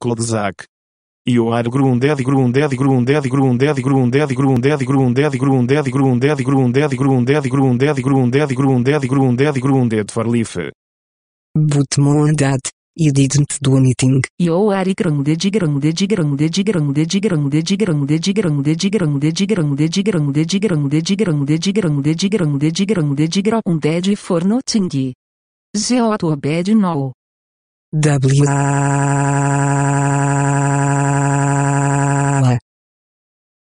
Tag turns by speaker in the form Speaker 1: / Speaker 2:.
Speaker 1: Clodzak. Ioar Grunded Grunded Grunded Grunded Grunded Grunded Grunded Grunded Grunded Grunded Grunded Grunded Grunded Grunded Grunded Grunded Verliefe.
Speaker 2: Butmoandat. You didn't do anything.
Speaker 3: You are grounded, grounded, grounded, grounded, grounded, grounded, grounded, grounded, grounded, grounded, grounded, grounded, grounded, grounded, grounded, grounded for nothing. Zeot obed no. W.